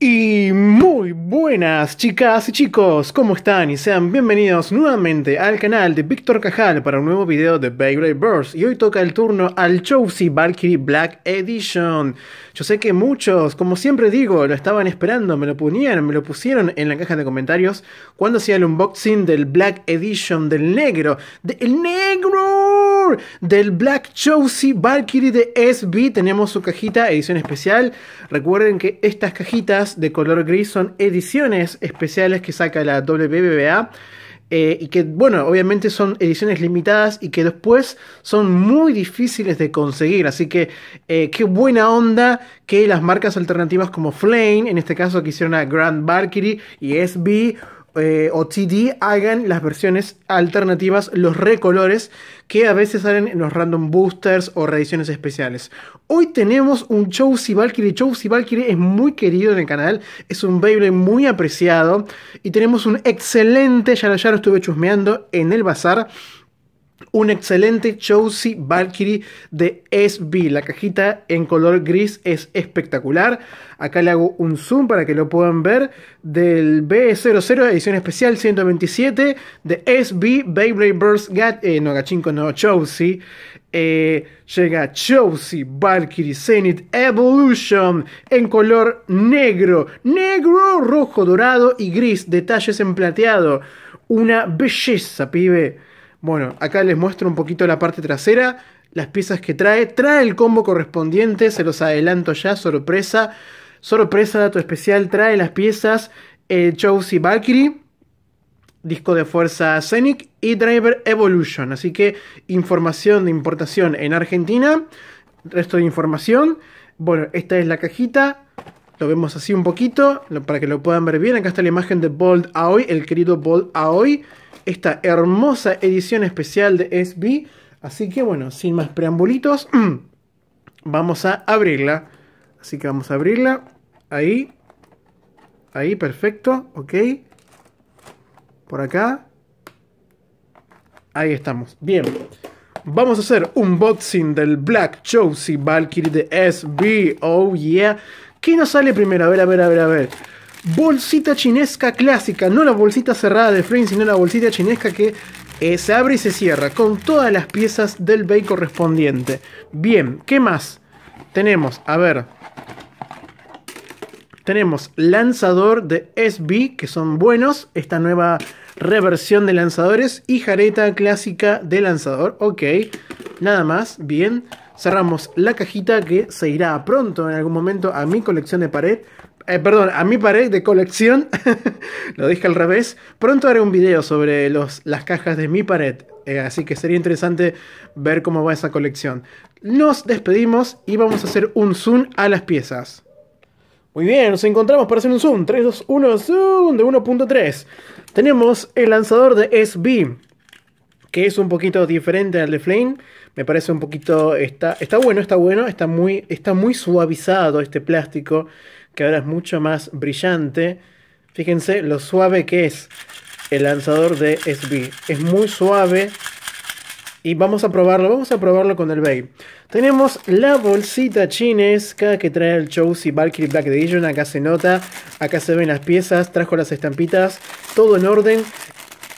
Y muy buenas chicas y chicos, ¿cómo están? Y sean bienvenidos nuevamente al canal de Víctor Cajal para un nuevo video de Beyblade Burst. Y hoy toca el turno al Chowsy Valkyrie Black Edition. Yo sé que muchos, como siempre digo, lo estaban esperando, me lo ponían, me lo pusieron en la caja de comentarios cuando hacía el unboxing del Black Edition, del negro, del negro del Black Josie Valkyrie de SB. Tenemos su cajita edición especial. Recuerden que estas cajitas de color gris son ediciones especiales que saca la WBBA. Eh, y que, bueno, obviamente son ediciones limitadas y que después son muy difíciles de conseguir. Así que eh, qué buena onda que las marcas alternativas como Flame, en este caso que hicieron a Grand Valkyrie y SB, eh, o TD hagan las versiones alternativas, los recolores que a veces salen en los random boosters o reediciones especiales. Hoy tenemos un si Valkyrie. si Valkyrie es muy querido en el canal, es un Beyblade muy apreciado y tenemos un excelente, ya ya lo estuve chusmeando en el bazar un excelente Chelsea Valkyrie de SB. La cajita en color gris es espectacular. Acá le hago un zoom para que lo puedan ver. Del B00, edición especial 127 de SB Beyblade Burst Gat. Eh, no, Gachinko, no, Chelsea. Eh, llega Chelsea Valkyrie Zenith Evolution en color negro, negro, rojo, dorado y gris. Detalles en plateado. Una belleza, pibe bueno, acá les muestro un poquito la parte trasera, las piezas que trae. Trae el combo correspondiente, se los adelanto ya, sorpresa. Sorpresa, dato especial, trae las piezas eh, Chelsea Valkyrie, disco de fuerza Scenic y Driver Evolution. Así que información de importación en Argentina, resto de información. Bueno, esta es la cajita. Lo vemos así un poquito, para que lo puedan ver bien. Acá está la imagen de Bold Aoi, el querido Bold Aoi esta hermosa edición especial de SB. Así que bueno, sin más preambulitos, vamos a abrirla. Así que vamos a abrirla. Ahí. Ahí, perfecto. Ok. Por acá. Ahí estamos. Bien. Vamos a hacer un unboxing del Black Josie Valkyrie de SB. Oh yeah. ¿Qué nos sale primero? A ver, a ver, a ver, a ver bolsita chinesca clásica, no la bolsita cerrada de frame, sino la bolsita chinesca que eh, se abre y se cierra con todas las piezas del bay correspondiente. Bien, ¿qué más? Tenemos, a ver, tenemos lanzador de SB, que son buenos, esta nueva reversión de lanzadores, y jareta clásica de lanzador, ok, nada más, bien. Cerramos la cajita que se irá pronto en algún momento a mi colección de pared, eh, perdón, a mi pared de colección, lo dije al revés, pronto haré un video sobre los, las cajas de mi pared, eh, así que sería interesante ver cómo va esa colección. Nos despedimos y vamos a hacer un zoom a las piezas. Muy bien, nos encontramos para hacer un zoom, 3, 2, 1, zoom de 1.3. Tenemos el lanzador de SB, que es un poquito diferente al de Flame. Me parece un poquito. Está, está bueno, está bueno. Está muy, está muy suavizado este plástico que ahora es mucho más brillante. Fíjense lo suave que es el lanzador de SB. Es muy suave. Y vamos a probarlo, vamos a probarlo con el Bey Tenemos la bolsita chinesca que trae el Chosey Valkyrie Black Edition. Acá se nota, acá se ven las piezas, trajo las estampitas, todo en orden.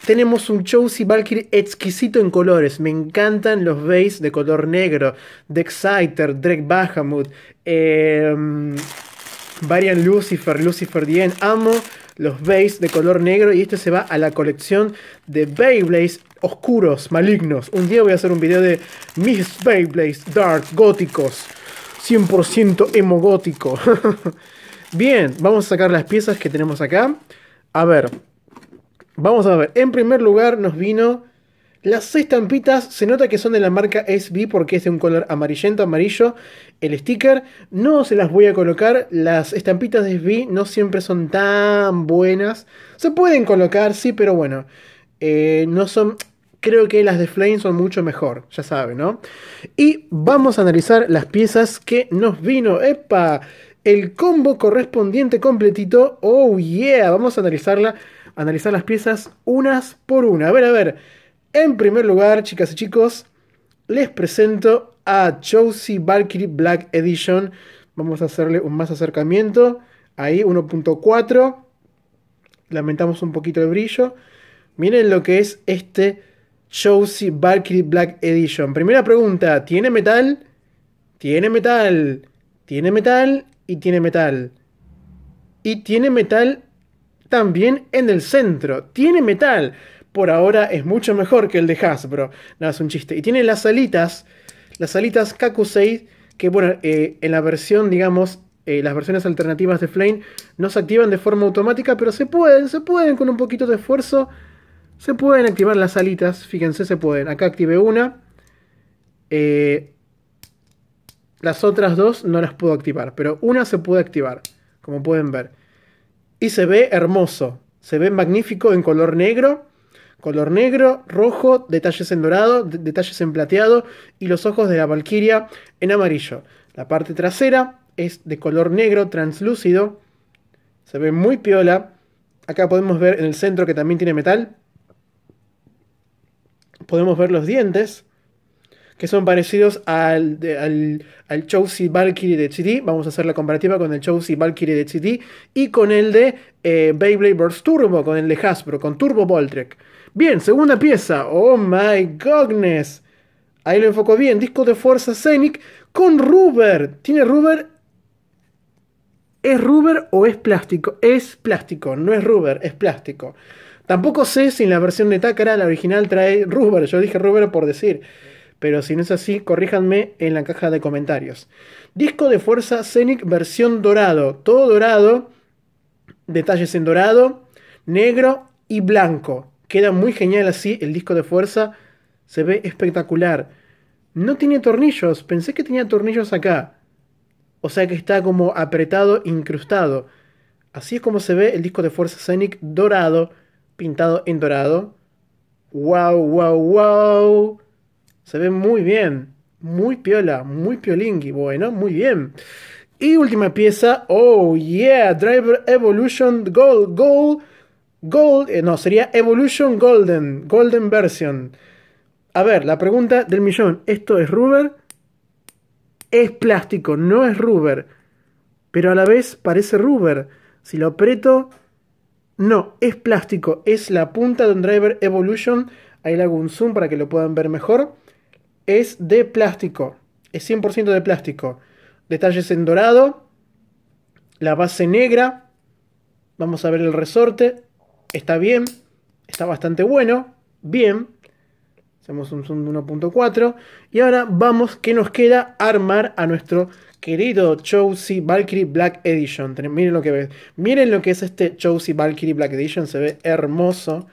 Tenemos un y Valkyrie exquisito en colores. Me encantan los bays de color negro. Exciter, Drake Bahamut, eh, Varian Lucifer, Lucifer Dien, amo los bays de color negro y este se va a la colección de Beyblades oscuros, malignos. Un día voy a hacer un video de mis Beyblades dark, góticos, 100% emo gótico. Bien, vamos a sacar las piezas que tenemos acá. A ver, vamos a ver. En primer lugar nos vino las estampitas se nota que son de la marca SB porque es de un color amarillento, amarillo el sticker. No se las voy a colocar, las estampitas de SB no siempre son tan buenas. Se pueden colocar, sí, pero bueno, eh, no son... Creo que las de Flame son mucho mejor, ya saben, ¿no? Y vamos a analizar las piezas que nos vino. ¡Epa! El combo correspondiente completito. ¡Oh, yeah! Vamos a analizarla, analizar las piezas unas por una. A ver, a ver. En primer lugar, chicas y chicos, les presento a Chelsea Valkyrie Black Edition. Vamos a hacerle un más acercamiento. Ahí 1.4. Lamentamos un poquito el brillo. Miren lo que es este Chelsea Valkyrie Black Edition. Primera pregunta, ¿tiene metal? Tiene metal. Tiene metal y tiene metal. Y tiene metal también en el centro. Tiene metal por ahora es mucho mejor que el de Hasbro. Nada, es un chiste. Y tiene las alitas, las alitas Kakusei, que bueno, eh, en la versión, digamos, eh, las versiones alternativas de Flame no se activan de forma automática, pero se pueden, se pueden con un poquito de esfuerzo. Se pueden activar las alitas, fíjense, se pueden. Acá activé una. Eh, las otras dos no las puedo activar, pero una se puede activar, como pueden ver. Y se ve hermoso, se ve magnífico en color negro color negro, rojo, detalles en dorado, detalles en plateado y los ojos de la Valquiria en amarillo. La parte trasera es de color negro translúcido, se ve muy piola. Acá podemos ver en el centro que también tiene metal. Podemos ver los dientes que son parecidos al, de, al, Valkyrie de CD. Vamos a hacer la comparativa con el Chelsea Valkyrie de CD y con el de eh, Beyblade Burst Turbo, con el de Hasbro, con Turbo Boltrek Bien, segunda pieza. Oh my goodness. Ahí lo enfocó bien. Disco de fuerza Scenic con rubber. Tiene rubber. ¿Es rubber o es plástico? Es plástico, no es rubber, es plástico. Tampoco sé si en la versión de Takara, la original, trae rubber. Yo dije rubber por decir pero si no es así, corríjanme en la caja de comentarios. Disco de Fuerza Scenic versión dorado, todo dorado, detalles en dorado, negro y blanco. Queda muy genial así el disco de fuerza, se ve espectacular. No tiene tornillos, pensé que tenía tornillos acá. O sea que está como apretado, incrustado. Así es como se ve el disco de fuerza Scenic dorado, pintado en dorado. ¡Wow, wow, wow! Se ve muy bien. Muy piola, muy piolingui. Bueno, muy bien. Y última pieza. Oh, yeah. Driver Evolution Gold. Gold. Gold. Eh, no, sería Evolution Golden. Golden Version. A ver, la pregunta del millón. ¿Esto es rubber? Es plástico, no es rubber. Pero a la vez parece rubber. Si lo aprieto... No, es plástico. Es la punta de un driver Evolution. Ahí le hago un zoom para que lo puedan ver mejor es de plástico. Es 100% de plástico. Detalles en dorado. La base negra. Vamos a ver el resorte. Está bien. Está bastante bueno. Bien. Hacemos un zoom de 1.4. Y ahora vamos que nos queda armar a nuestro querido Chousi Valkyrie Black Edition. Miren lo que ves. Miren lo que es este Chosy Valkyrie Black Edition. Se ve hermoso.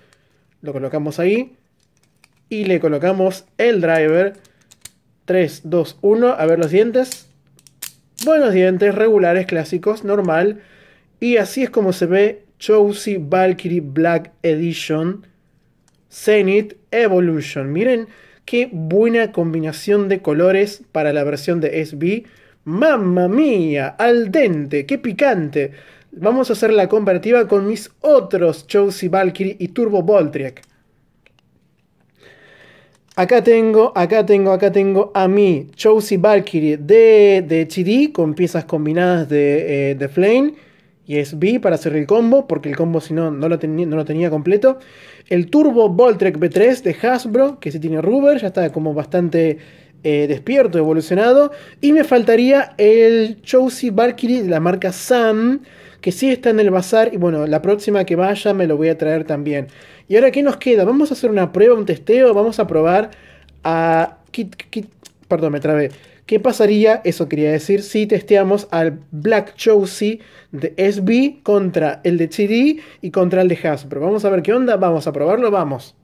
Lo colocamos ahí. Y le colocamos el driver 3, 2, 1. A ver los dientes. Buenos dientes, regulares, clásicos, normal. Y así es como se ve Chelsea Valkyrie Black Edition Zenith Evolution. Miren qué buena combinación de colores para la versión de SB. ¡Mamma mía! ¡Al dente! ¡Qué picante! Vamos a hacer la comparativa con mis otros Chelsea Valkyrie y Turbo Voltriac. Acá tengo, acá tengo, acá tengo a mi Chosy Valkyrie de, de con piezas combinadas de, eh, de Flame y es B para hacer el combo, porque el combo si no, no lo, lo tenía completo. El Turbo Voltrek B3 de Hasbro, que si tiene Ruber, ya está como bastante eh, despierto, evolucionado. Y me faltaría el Chosy Valkyrie de la marca Sam que sí está en el bazar y bueno, la próxima que vaya me lo voy a traer también. Y ahora, ¿qué nos queda? Vamos a hacer una prueba, un testeo, vamos a probar a... Kit, perdón, me trabé. ¿Qué pasaría, eso quería decir, si testeamos al Black Josie de SB contra el de CD y contra el de Hasbro? Vamos a ver qué onda, vamos a probarlo, vamos.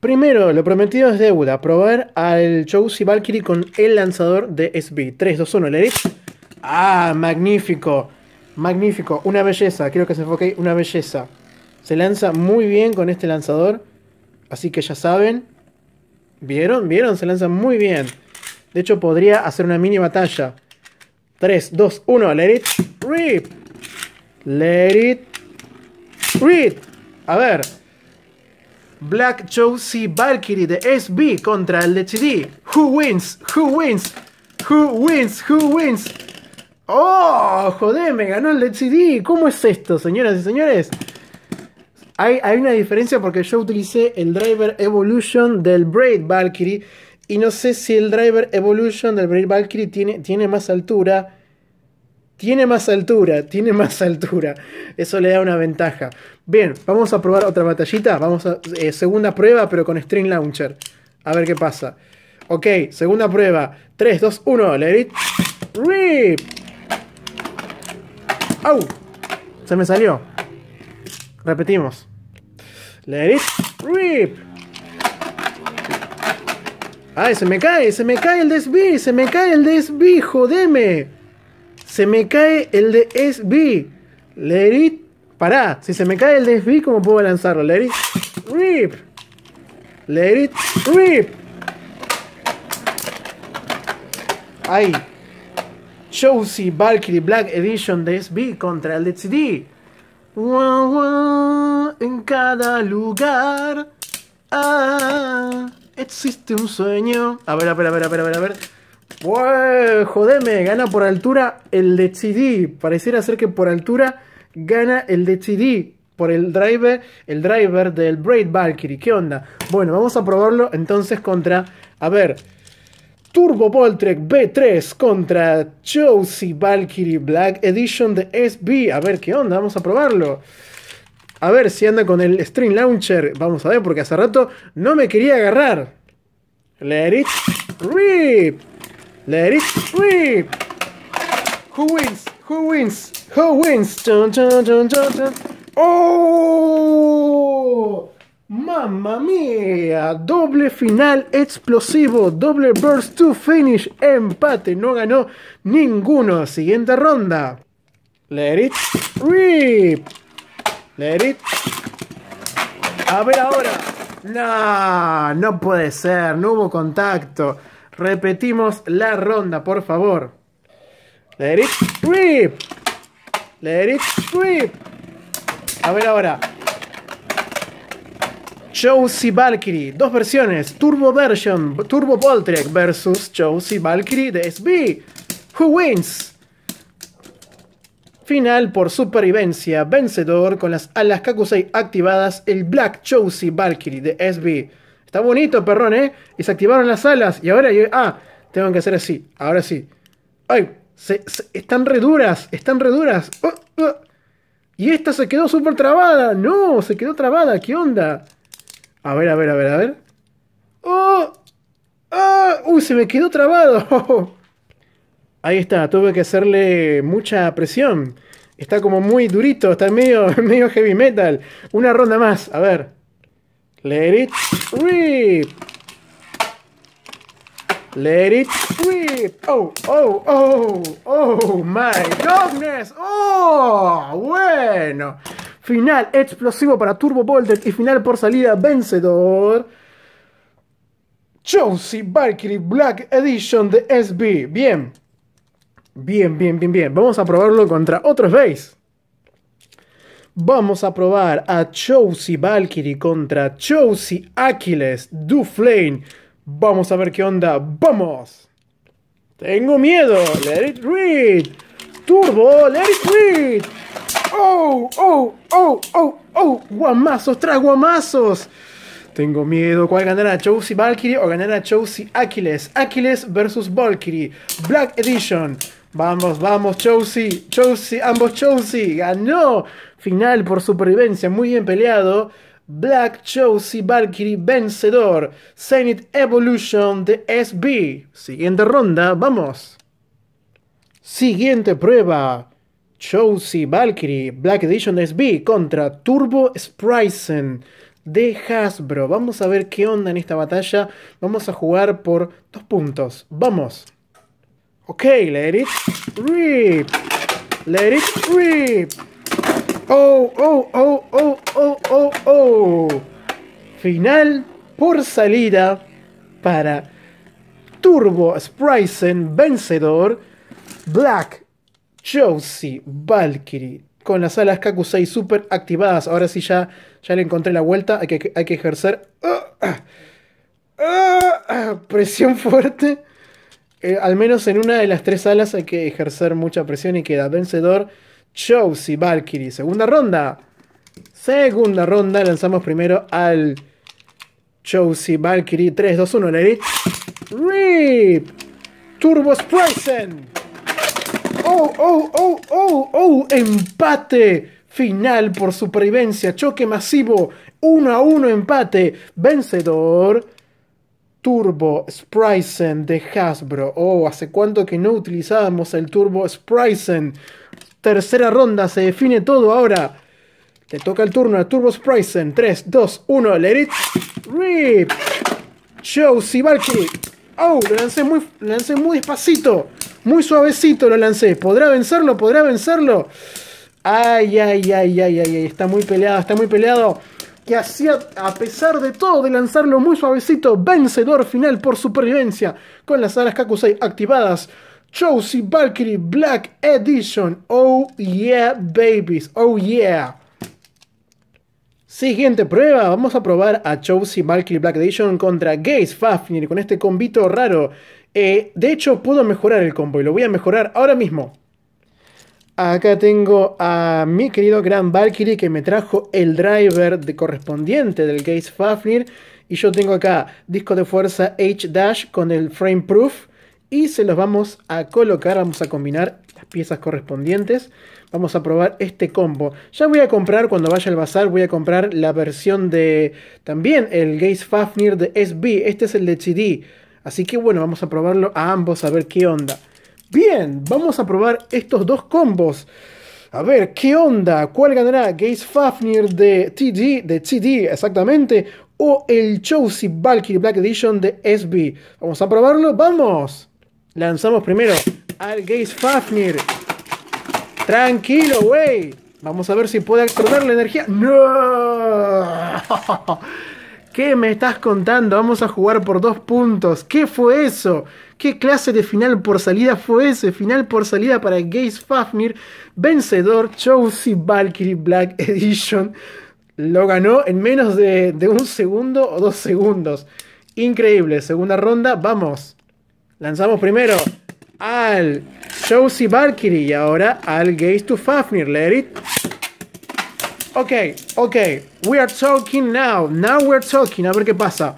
Primero, lo prometido es deuda, probar al Josie Valkyrie con el lanzador de SB. 3, 2, 1, le ¡Ah, magnífico! Magnífico, una belleza, quiero que se enfoque, una belleza. Se lanza muy bien con este lanzador, así que ya saben. ¿Vieron? ¿Vieron? Se lanza muy bien. De hecho, podría hacer una mini batalla. 3, 2, 1, let it rip. Let it rip. A ver. Black Josie Valkyrie de SB contra el de Who wins? Who wins? Who wins? Who wins? ¡Oh! Joder, me ganó el CD. ¿Cómo es esto, señoras y señores? Hay, una diferencia porque yo utilicé el driver Evolution del Braid Valkyrie. Y no sé si el driver Evolution del Braid Valkyrie tiene, tiene más altura. Tiene más altura, tiene más altura. Eso le da una ventaja. Bien, vamos a probar otra batallita. Vamos a. Eh, segunda prueba, pero con String Launcher. A ver qué pasa. Ok, segunda prueba. 3, 2, 1. levit. RIP. ¡Au! Se me salió. Repetimos. Let it rip. Ay, se me cae, se me cae el desví se me cae el DSB, jodeme. Se me cae el DSB. Let it. Pará, si se me cae el desví ¿cómo puedo lanzarlo? Let it rip. Let it rip. Ay. Josie Valkyrie Black Edition de SB contra el DCD. En cada lugar ah, existe un sueño. A ver, a ver, a ver, a ver, a ver. jodeme, gana por altura el DCD. Pareciera ser que por altura gana el DCD por el driver, el driver del Braid Valkyrie. ¿Qué onda? Bueno, vamos a probarlo entonces contra. A ver. Turbo Voltrek B3 contra Josie Valkyrie Black Edition de SB. A ver qué onda, vamos a probarlo. A ver si anda con el Stream Launcher. Vamos a ver, porque hace rato no me quería agarrar. Let it rip. Let it rip. Who wins? Who wins? Who wins? ¡Oh! Mamma mía, doble final explosivo, doble burst to finish, empate, no ganó ninguno. Siguiente ronda. Let it rip. Let it. A ver ahora. No, no puede ser, no hubo contacto. Repetimos la ronda, por favor. Let it rip. Let it rip. A ver ahora. Josie Valkyrie, dos versiones, Turbo Version, Turbo Voltrek versus Josie Valkyrie de SB. Who wins? Final por supervivencia, vencedor con las alas Kakusei activadas, el Black Josie Valkyrie de SB. Está bonito, perrón, ¿eh? Y se activaron las alas y ahora yo... Ah, tengo que hacer así, ahora sí. ¡Ay! Se, están reduras, están reduras. Uh, uh. Y esta se quedó súper trabada. No, se quedó trabada. ¿Qué onda? A ver, a ver, a ver, a ver. ¡Oh! ¡Ah! ¡Uy! Se me quedó trabado. Ahí está, tuve que hacerle mucha presión. Está como muy durito, está medio, medio heavy metal. Una ronda más, a ver. Let it rip. Let it rip. Oh, oh, oh, oh, my goodness. Oh, bueno. Final explosivo para Turbo Boulder y final por salida vencedor. Jonesy Valkyrie Black Edition de SB. Bien. Bien, bien, bien, bien. Vamos a probarlo contra otros base. Vamos a probar a Chosy Valkyrie contra Chosy Aquiles Duflane. Vamos a ver qué onda. ¡Vamos! Tengo miedo. Let it read. Turbo, let it read. ¡Oh! ¡Oh! ¡Oh! ¡Oh! ¡Oh! ¡Guamazos tras guamazos! Tengo miedo. ¿Cuál ganará? Chaucy Valkyrie o ganará Chousy Aquiles? Aquiles versus Valkyrie. Black Edition. Vamos, vamos, Chosy. Chosy, ambos Chosy. Ganó. Final por supervivencia. Muy bien peleado. Black Chousy Valkyrie vencedor. Zenith Evolution de SB. Siguiente ronda. Vamos. Siguiente prueba. Chelsea Valkyrie Black Edition SB contra Turbo Spryzen de Hasbro. Vamos a ver qué onda en esta batalla. Vamos a jugar por dos puntos. ¡Vamos! Ok, let it rip. Let it rip. Oh, oh, oh, oh, oh, oh, oh. Final por salida para Turbo Spryzen, vencedor Black Josie Valkyrie con las alas Kakusei super activadas. Ahora sí ya, ya le encontré la vuelta. Hay que, hay que ejercer ah, ah, ah, presión fuerte. Eh, al menos en una de las tres alas hay que ejercer mucha presión y queda vencedor Josie Valkyrie. Segunda ronda. Segunda ronda. Lanzamos primero al Josie Valkyrie 3, 2, 1. en rip. Turbo ¡Oh, oh, oh, oh, oh! ¡Empate! Final por supervivencia, choque masivo, 1 a 1 empate, vencedor. Turbo Sprisen de Hasbro. Oh, hace cuánto que no utilizábamos el Turbo Sprisen. Tercera ronda, se define todo ahora. Te toca el turno a Turbo Sprisen. 3, 2, 1, let it rip. Joe Sibalki ¡Oh! Lo lancé muy, lancé muy despacito. Muy suavecito lo lancé. ¿Podrá vencerlo? ¿Podrá vencerlo? Ay, ay, ay, ay, ay. Está muy peleado, está muy peleado. Que hacía, a pesar de todo, de lanzarlo muy suavecito, vencedor final por supervivencia. Con las alas kakusai activadas. Chosy Valkyrie Black Edition. Oh yeah, babies. Oh yeah. Siguiente prueba, vamos a probar a Chelsea Valkyrie Black Edition contra Gaze Fafnir con este combito raro. Eh, de hecho, pudo mejorar el combo y lo voy a mejorar ahora mismo. Acá tengo a mi querido Gran Valkyrie que me trajo el driver correspondiente del Gaze Fafnir. Y yo tengo acá disco de fuerza H-Dash con el Frame Proof. Y se los vamos a colocar, vamos a combinar piezas correspondientes. Vamos a probar este combo. Ya voy a comprar, cuando vaya al bazar, voy a comprar la versión de... También el Gaze Fafnir de SB. Este es el de CD. Así que bueno, vamos a probarlo a ambos a ver qué onda. Bien, vamos a probar estos dos combos. A ver, ¿qué onda? ¿Cuál ganará? ¿Gaze Fafnir de TD, de exactamente? ¿O el Chosy Valkyrie Black Edition de SB? Vamos a probarlo, ¡vamos! Lanzamos primero al Gaze Fafnir. Tranquilo, güey. Vamos a ver si puede absorber la energía. ¡No! ¿Qué me estás contando? Vamos a jugar por dos puntos. ¿Qué fue eso? ¿Qué clase de final por salida fue ese? Final por salida para Gaze Fafnir, vencedor Chelsea Valkyrie Black Edition. Lo ganó en menos de, de un segundo o dos segundos. Increíble. Segunda ronda, vamos. Lanzamos primero al Josie Valkyrie y ahora al Gaze to Fafnir. Let it. Ok, ok. We are talking now. Now we're talking. A ver qué pasa.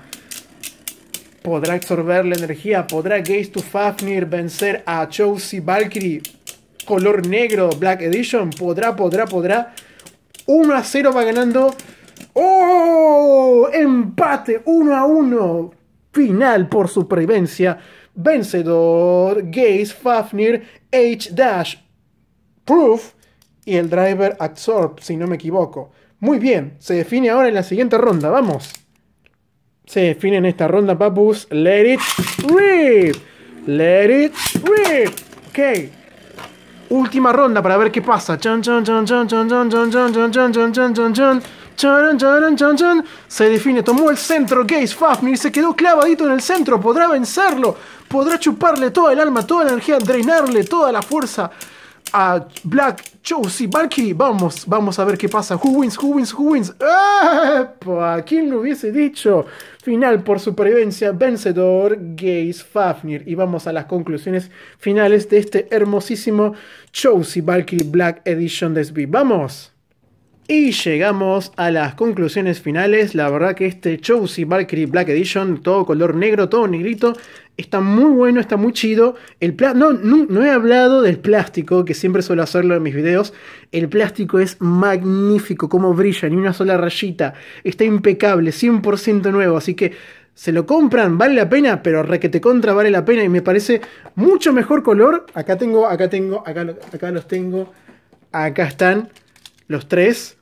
¿Podrá absorber la energía? ¿Podrá Gaze to Fafnir vencer a Josie Valkyrie? Color negro, Black Edition. ¿Podrá, podrá, podrá? 1 a 0 va ganando. ¡Oh! Empate 1 a 1. Final por supervivencia vencedor Gaze Fafnir H-Dash Proof y el driver Absorb, si no me equivoco. Muy bien, se define ahora en la siguiente ronda, vamos. Se define en esta ronda, papus. Let it rip. Let it rip. Ok, última ronda para ver qué pasa. Se define, tomó el centro, Gaze Fafnir se quedó clavadito en el centro, podrá vencerlo, podrá chuparle toda el alma, toda la energía, drenarle toda la fuerza a Black Josie Valkyrie. Vamos, vamos a ver qué pasa. Who wins, who wins, who wins. ¿Quién lo hubiese dicho? Final por supervivencia, vencedor Gaze Fafnir. Y vamos a las conclusiones finales de este hermosísimo Josie Valkyrie Black Edition de SB. ¡Vamos! Y llegamos a las conclusiones finales. La verdad que este Chosy Valkyrie Black Edition, todo color negro, todo negrito, Está muy bueno, está muy chido. El no, no, he hablado del plástico, que siempre suelo hacerlo en mis videos. El plástico es magnífico, como brilla, ni una sola rayita. Está impecable, 100% nuevo. Así que se lo compran, vale la pena, pero requete contra vale la pena y me parece mucho mejor color. Acá tengo, acá tengo, acá, acá los tengo. Acá están los tres.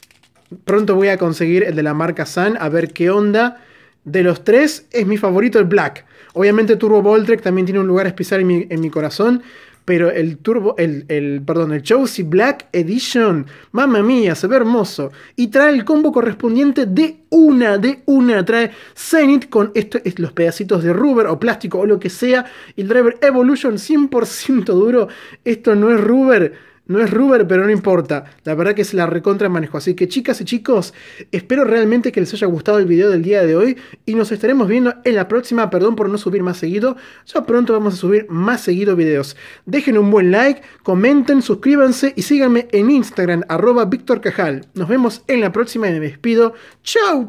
Pronto voy a conseguir el de la marca San, a ver qué onda. De los tres es mi favorito el black. Obviamente Turbo Voltrek también tiene un lugar especial en mi, corazón. Pero el Turbo, el, el perdón, el Chelsea Black Edition, mamma mía, se ve hermoso. Y trae el combo correspondiente de una, de una. Trae Zenith con esto, los pedacitos de rubber o plástico o lo que sea. Y el driver Evolution 100% duro. Esto no es rubber no es Ruber, pero no importa. La verdad que se la recontra manejo. Así que chicas y chicos, espero realmente que les haya gustado el video del día de hoy. Y nos estaremos viendo en la próxima. Perdón por no subir más seguido. Ya pronto vamos a subir más seguido videos. Dejen un buen like, comenten, suscríbanse y síganme en Instagram, arroba Víctor Cajal. Nos vemos en la próxima y me despido. ¡Chao, Chau,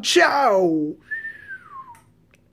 chau.